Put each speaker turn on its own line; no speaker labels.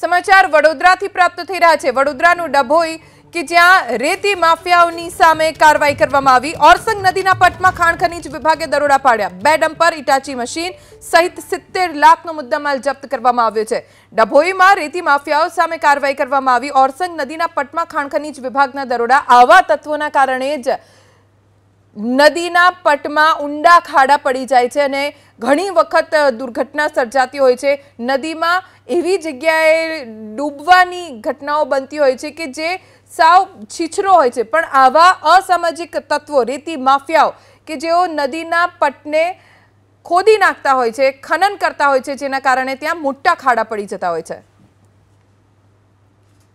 સમાચાર વડોદરાથી પ્રાપ્ત થઈ રહ્યા છે વડોદરાનું ડભોઈ કે જ્યાં રેતી માફિયાઓની સામે કાર્યવાહી કરવામાં આવી ઓરસંગ નદીના પટમાં ખાણ ખનીજ વિભાગે દરોડા પાડ્યા બે ડમ્પર ઇટાચી મશીન સહિત સિત્તેર લાખનો મુદ્દામાલ જપ્ત કરવામાં આવ્યો છે ડભોઈમાં રેતી માફિયાઓ સામે કાર્યવાહી કરવામાં આવી ઓરસંગ નદીના પટમાં ખાણ ખનીજ વિભાગના દરોડા આવા તત્વોના કારણે જ નદીના પટમાં ઊંડા ખાડા પડી જાય છે અને ઘણી વખત દુર્ઘટના સર્જાતી હોય છે નદીમાં એવી જગ્યાએ ડૂબવાની ઘટનાઓ બનતી હોય છે કે જે સાવ છીછરો હોય છે પણ આવા અસામાજિક તત્વો રેતી માફિયાઓ કે જેઓ નદીના પટને ખોદી નાખતા હોય છે ખનન કરતા હોય છે જેના કારણે ત્યાં મોટા ખાડા પડી જતા હોય છે